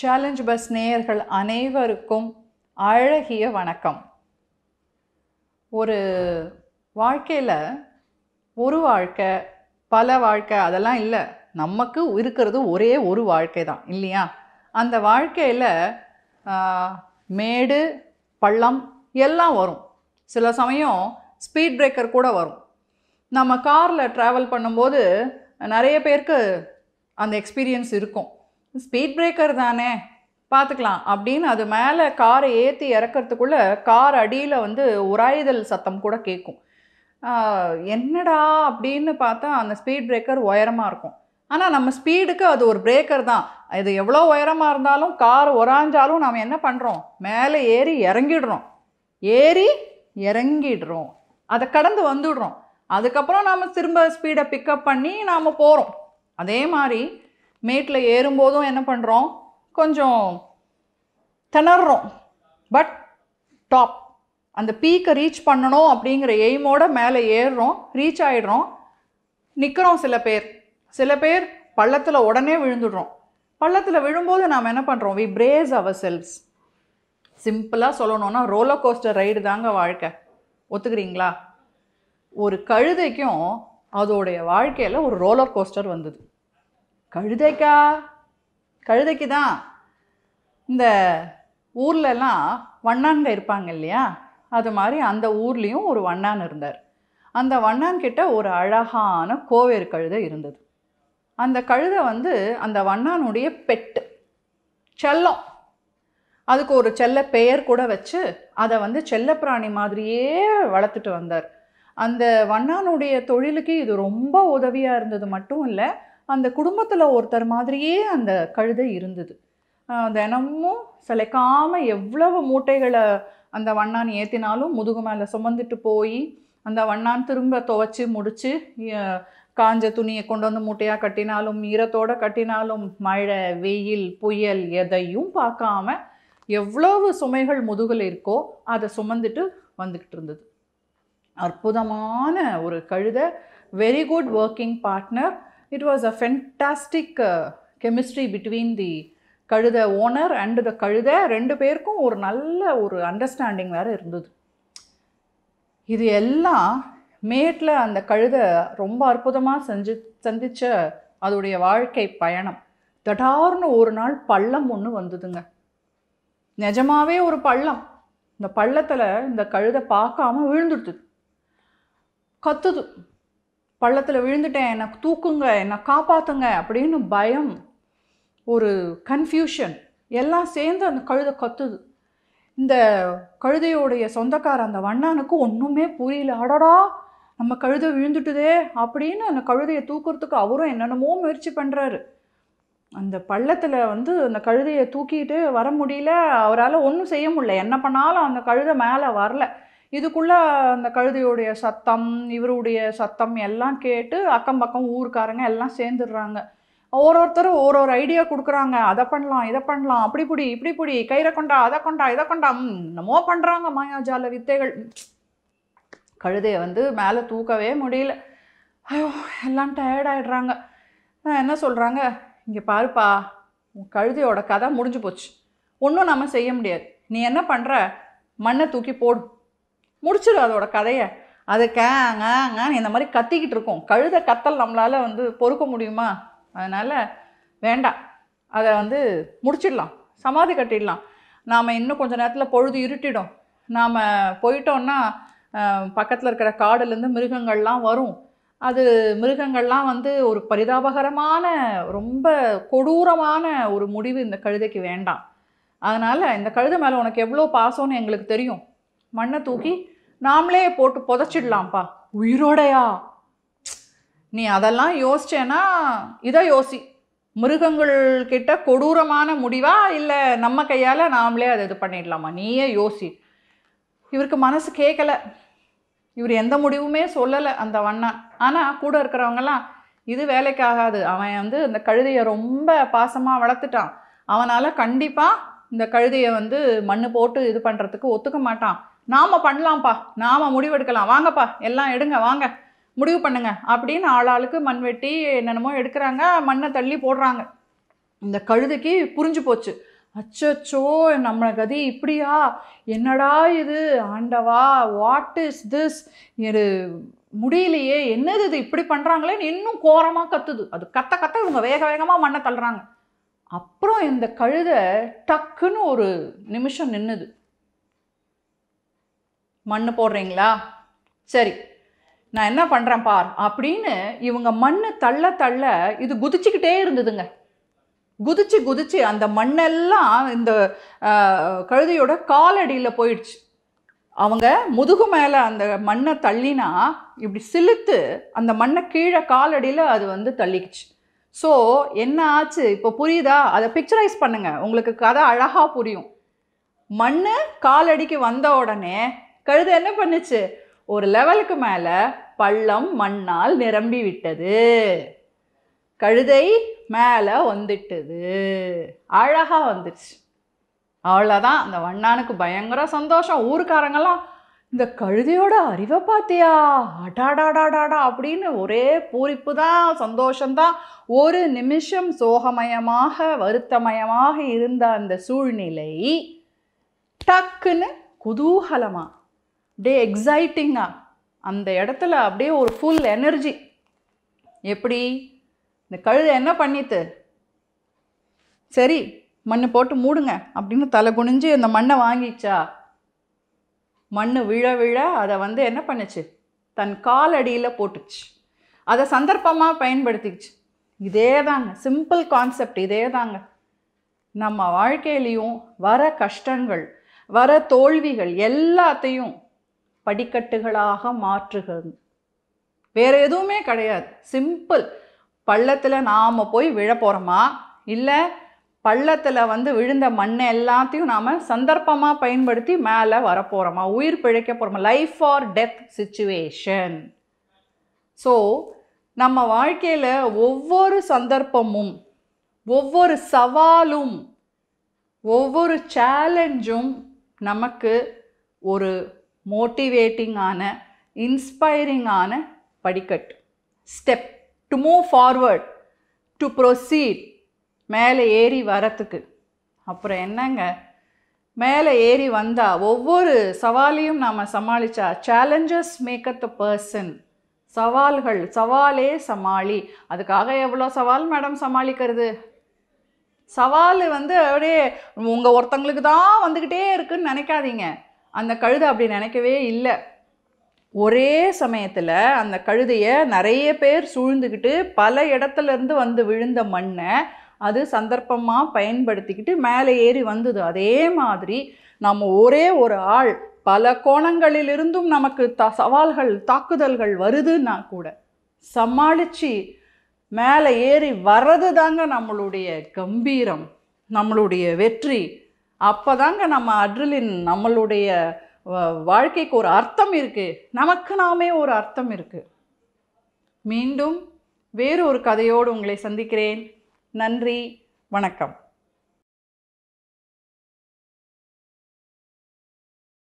challenge bus நேயர்கள் அனைவருக்கும் அழகிய வணக்கம் ஒரு வாழ்க்கையில் ஒரு வாழ்க்கை பல வாழ்க்கை அதெல்லாம் இல்லை நமக்கு இருக்கிறது ஒரே ஒரு வாழ்க்கை தான் இல்லையா அந்த வாழ்க்கையில் மேடு பள்ளம் எல்லாம் வரும் சில சமயம் ஸ்பீட் பிரேக்கர் கூட வரும் நம்ம காரில் ட்ராவல் பண்ணும்போது நிறைய பேருக்கு அந்த எக்ஸ்பீரியன்ஸ் இருக்கும் ஸ்பீட் பிரேக்கர் தானே பார்த்துக்கலாம் அப்படின்னு அது மேலே காரை ஏற்றி இறக்கிறதுக்குள்ளே கார் அடியில் வந்து உராயுதல் சத்தம் கூட கேட்கும் என்னடா அப்படின்னு பார்த்தா அந்த ஸ்பீட் பிரேக்கர் உயரமாக இருக்கும் ஆனால் நம்ம ஸ்பீடுக்கு அது ஒரு பிரேக்கர் தான் இது எவ்வளோ உயரமாக இருந்தாலும் கார் உராஞ்சாலும் நாம் என்ன பண்ணுறோம் மேலே ஏறி இறங்கிடுறோம் ஏறி இறங்கிடுறோம் அதை கடந்து வந்துடுறோம் அதுக்கப்புறம் நாம் திரும்ப ஸ்பீடை பிக்கப் பண்ணி நாம் போகிறோம் அதே மாதிரி மேட்டில் ஏறும்போதும் என்ன பண்ணுறோம் கொஞ்சம் திணறோம் பட் டாப் அந்த பீக்கை ரீச் பண்ணணும் அப்படிங்கிற எய்மோட மேலே ஏறுறோம் ரீச் ஆகிடுறோம் நிற்கிறோம் சில பேர் சில பேர் பள்ளத்தில் உடனே விழுந்துடுறோம் பள்ளத்தில் விழும்போது நாம் என்ன பண்ணுறோம் வி பிரேஸ் அவர் செல்ஸ் சிம்பிளாக சொல்லணும்னா ரோலர் கோஸ்டர் ரைடு தாங்க வாழ்க்கை ஒத்துக்கிறீங்களா ஒரு கழுதைக்கும் அதோடைய வாழ்க்கையில் ஒரு ரோலர் கோஸ்டர் வந்தது கழுதைக்கா கழுதைக்கு தான் இந்த ஊர்லலாம் வண்ணான்கள் இருப்பாங்க இல்லையா அது மாதிரி அந்த ஊர்லேயும் ஒரு வண்ணான் இருந்தார் அந்த வண்ணான் கிட்ட ஒரு அழகான கோவேர் கழுதை இருந்தது அந்த கழுதை வந்து அந்த வண்ணானுடைய பெட்டு செல்லம் அதுக்கு ஒரு செல்ல பெயர் கூட வச்சு அதை வந்து செல்லப்பிராணி மாதிரியே வளர்த்துட்டு வந்தார் அந்த வண்ணானுடைய தொழிலுக்கு இது ரொம்ப உதவியாக இருந்தது மட்டும் இல்லை அந்த குடும்பத்தில் ஒருத்தர் மாதிரியே அந்த கழுதை இருந்தது தினமும் சிலைக்காமல் எவ்வளவு மூட்டைகளை அந்த வண்ணான் ஏற்றினாலும் முதுகு மேலே சுமந்துட்டு போய் அந்த வண்ணான் திரும்ப துவைச்சி முடித்து காஞ்ச துணியை கொண்டு வந்து மூட்டையாக கட்டினாலும் ஈரத்தோடு கட்டினாலும் மழை வெயில் புயல் எதையும் பார்க்காம எவ்வளவு சுமைகள் முதுகில் இருக்கோ அதை சுமந்துட்டு வந்துக்கிட்டு இருந்தது அற்புதமான ஒரு கழுதை very good working partner it was a fantastic chemistry between the the கழுத ஓனர் அண்டு த கழுத ரெண்டு பேருக்கும் ஒரு நல்ல ஒரு அண்டர்ஸ்டாண்டிங் வேறு இருந்தது இது எல்லாம் மேட்டில் அந்த கழுத ரொம்ப அற்புதமாக செஞ்சு சந்தித்த அதோடைய வாழ்க்கை பயணம் தடார்னு ஒரு நாள் பள்ளம் ஒன்று வந்ததுங்க நிஜமாவே ஒரு பள்ளம் இந்த பள்ளத்தில் இந்த கழுதை பார்க்காம விழுந்துடுது கத்துது பள்ளத்தில் விழுந்துட்டேன் என்னை தூக்குங்க என்னை காப்பாற்றுங்க அப்படின்னு பயம் ஒரு கன்ஃபியூஷன் எல்லாம் சேர்ந்து அந்த கழுதை கத்துது இந்த கழுதையோடைய சொந்தக்கார அந்த வண்ணானுக்கு ஒன்றுமே புரியல அடடா நம்ம கழுதை விழுந்துட்டுதே அப்படின்னு அந்த கழுதையை தூக்குறதுக்கு அவரும் என்னென்னமோ முயற்சி பண்ணுறாரு அந்த பள்ளத்தில் வந்து அந்த கழுதையை தூக்கிட்டு வர முடியல அவரால் ஒன்றும் செய்ய முடியல என்ன பண்ணாலும் அந்த கழுதை மேலே வரல இதுக்குள்ளே அந்த கழுதையுடைய சத்தம் இவருடைய சத்தம் எல்லாம் கேட்டு அக்கம் பக்கம் ஊருக்காரங்க எல்லாம் சேர்ந்துடுறாங்க ஒரு ஒருத்தரும் ஒரு ஒரு ஐடியா கொடுக்குறாங்க அதை பண்ணலாம் இதை பண்ணலாம் அப்படி பிடி இப்படி பிடி கயிறை கொண்டா அதை கொண்டா இதை கொண்டா என்னமோ பண்ணுறாங்க மாயாஜால வித்தைகள் கழுதையை வந்து மேலே தூக்கவே முடியல ஐயோ எல்லாம் டயர்டாயிடுறாங்க என்ன சொல்கிறாங்க இங்கே பாருப்பா கழுதையோட கதை முடிஞ்சு போச்சு ஒன்றும் நம்ம செய்ய முடியாது நீ என்ன பண்ணுற மண்ணை தூக்கி போடும் முடிச்சிடும் அதோட கதையை அது கேங்க இந்த மாதிரி கத்திக்கிட்டு இருக்கோம் கழுத கத்தல் நம்மளால் வந்து பொறுக்க முடியுமா அதனால் வேண்டாம் அதை வந்து முடிச்சிடலாம் சமாதி கட்டிடலாம் நாம் இன்னும் கொஞ்சம் நேரத்தில் பொழுது இருட்டிடும் நாம் போயிட்டோன்னா பக்கத்தில் இருக்கிற காடுலேருந்து மிருகங்கள்லாம் வரும் அது மிருகங்கள்லாம் வந்து ஒரு பரிதாபகரமான ரொம்ப கொடூரமான ஒரு முடிவு இந்த கழுதைக்கு வேண்டாம் அதனால் இந்த கழுதை மேலே உனக்கு எவ்வளோ பாசம்னு எங்களுக்கு தெரியும் மண்ணை தூக்கி நாமளே போட்டு புதைச்சிடலாம்ப்பா உயிரோடையா நீ அதெல்லாம் யோசிச்சேன்னா இதை யோசி மிருகங்கள்கிட்ட கொடூரமான முடிவா இல்லை நம்ம கையால் நாமளே அதை இது பண்ணிடலாமா நீயே யோசி இவருக்கு மனசு கேட்கலை இவர் எந்த முடிவுமே சொல்லலை அந்த வண்ணன் ஆனால் கூட இருக்கிறவங்கலாம் இது வேலைக்காகாது அவன் வந்து இந்த கழுதையை ரொம்ப பாசமாக வளர்த்துட்டான் அவனால் கண்டிப்பாக இந்த கழுதையை வந்து மண் போட்டு இது பண்ணுறதுக்கு ஒத்துக்க மாட்டான் நாம் பண்ணலாம்ப்பா நாம் முடிவெடுக்கலாம் வாங்கப்பா எல்லாம் எடுங்க வாங்க முடிவு பண்ணுங்க அப்படின்னு ஆள் ஆளுக்கு மண் வெட்டி என்னென்னமோ எடுக்கிறாங்க மண்ணை தள்ளி போடுறாங்க இந்த கழுதுக்கு புரிஞ்சு போச்சு அச்சோ நம்ம கதி இப்படியா என்னடா இது ஆண்டவா வாட் இஸ் திஸ் இது முடியலையே என்னது இது இப்படி பண்ணுறாங்களேன்னு இன்னும் கோரமாக கத்துது அது கத்த கத்த இவங்க வேக வேகமாக மண்ணை தள்ளுறாங்க அப்புறம் இந்த கழுதை டக்குன்னு ஒரு நிமிஷம் நின்றுது மண் போடுறீங்களா சரி நான் என்ன பண்ணுறேன் பார் அப்படின்னு இவங்க மண் தள்ள தள்ள இது குதிச்சுக்கிட்டே இருந்ததுங்க குதிச்சு குதிச்சு அந்த மண்ணெல்லாம் இந்த கழுதையோட காலடியில் போயிடுச்சு அவங்க முதுகு மேலே அந்த மண்ணை தள்ளினா இப்படி சிலுத்து அந்த மண்ணை கீழே காலடியில் அது வந்து தள்ளிக்குச்சு ஸோ என்ன ஆச்சு இப்போ புரியுதா அதை பிக்சரைஸ் பண்ணுங்கள் உங்களுக்கு கதை அழகாக புரியும் மண் காலடிக்கு வந்த உடனே கழுதை என்ன பண்ணுச்சு ஒரு லெவலுக்கு மேலே பள்ளம் மண்ணால் நிரம்பி விட்டது கழுதை மேலே வந்துட்டது அழகாக வந்துடுச்சு அவ்வளோதான் அந்த வண்ணானுக்கு பயங்கர சந்தோஷம் ஊருக்காரங்கெல்லாம் இந்த கழுதையோட அறிவை பார்த்தியா அடாடாடாடாடா அப்படின்னு ஒரே பூரிப்பு தான் சந்தோஷம்தான் ஒரு நிமிஷம் சோகமயமாக வருத்தமயமாக இருந்த அந்த சூழ்நிலை டக்குன்னு குதூகலமாக அப்படியே எக்ஸைட்டிங்காக அந்த இடத்துல அப்படியே ஒரு ஃபுல் எனர்ஜி எப்படி இந்த கழுதை என்ன பண்ணித்து சரி மண்ணு போட்டு மூடுங்க அப்படின்னு தலை குனிஞ்சு இந்த மண்ணை வாங்கிச்சா மண் விழ விழ அதை வந்து என்ன பண்ணுச்சு தன் காலடியில் போட்டுச்சு அதை சந்தர்ப்பமாக பயன்படுத்திக்கிச்சு இதே தாங்க சிம்பிள் கான்செப்ட் இதே தாங்க நம்ம வாழ்க்கையிலையும் வர கஷ்டங்கள் வர தோல்விகள் எல்லாத்தையும் படிக்கட்டுகளாக மாற்றுகிறது வேறு எதுவுமே கிடையாது சிம்பிள் பள்ளத்தில் நாம் போய் விழ போகிறோமா இல்லை பள்ளத்தில் வந்து விழுந்த மண்ணை எல்லாத்தையும் நாம் சந்தர்ப்பமாக பயன்படுத்தி மேலே வரப்போகிறோமா உயிர் பிழைக்க போகிறோமா life or death situation so நம்ம வாழ்க்கையில் ஒவ்வொரு சந்தர்ப்பமும் ஒவ்வொரு சவாலும் ஒவ்வொரு சேலஞ்சும் நமக்கு ஒரு மோட்டிவேட்டிங்கான இன்ஸ்பைரிங்கான படிக்கட்டு step to move forward to proceed மேலே ஏறி வரத்துக்கு அப்புறம் என்னங்க மேலே ஏறி வந்தால் ஒவ்வொரு சவாலையும் நாம் சமாளித்தா சேலஞ்சஸ் மேக் த பர்சன் சவால்கள் சவாலே சமாளி அதுக்காக எவ்வளோ சவால் மேடம் சமாளிக்கிறது சவால் வந்து அப்படியே உங்கள் ஒருத்தங்களுக்கு தான் வந்துக்கிட்டே இருக்குன்னு நினைக்காதீங்க அந்த கழுதை அப்படி நினைக்கவே இல்லை ஒரே சமயத்தில் அந்த கழுதையை நிறைய பேர் சூழ்ந்துக்கிட்டு பல இடத்துலேருந்து வந்து விழுந்த மண்ணை அது சந்தர்ப்பமாக பயன்படுத்திக்கிட்டு மேலே ஏறி வந்தது அதே மாதிரி நம்ம ஒரே ஒரு ஆள் பல கோணங்களிலிருந்தும் நமக்கு த சவால்கள் தாக்குதல்கள் வருதுன்னா கூட சமாளித்து மேலே ஏறி வர்றது தாங்க நம்மளுடைய கம்பீரம் நம்மளுடைய வெற்றி அப்போ தாங்க நம்ம அட்ரிலின் நம்மளுடைய வாழ்க்கைக்கு ஒரு அர்த்தம் இருக்குது நமக்கு நாமே ஒரு அர்த்தம் இருக்குது மீண்டும் வேறு ஒரு கதையோடு உங்களை சந்திக்கிறேன் நன்றி வணக்கம்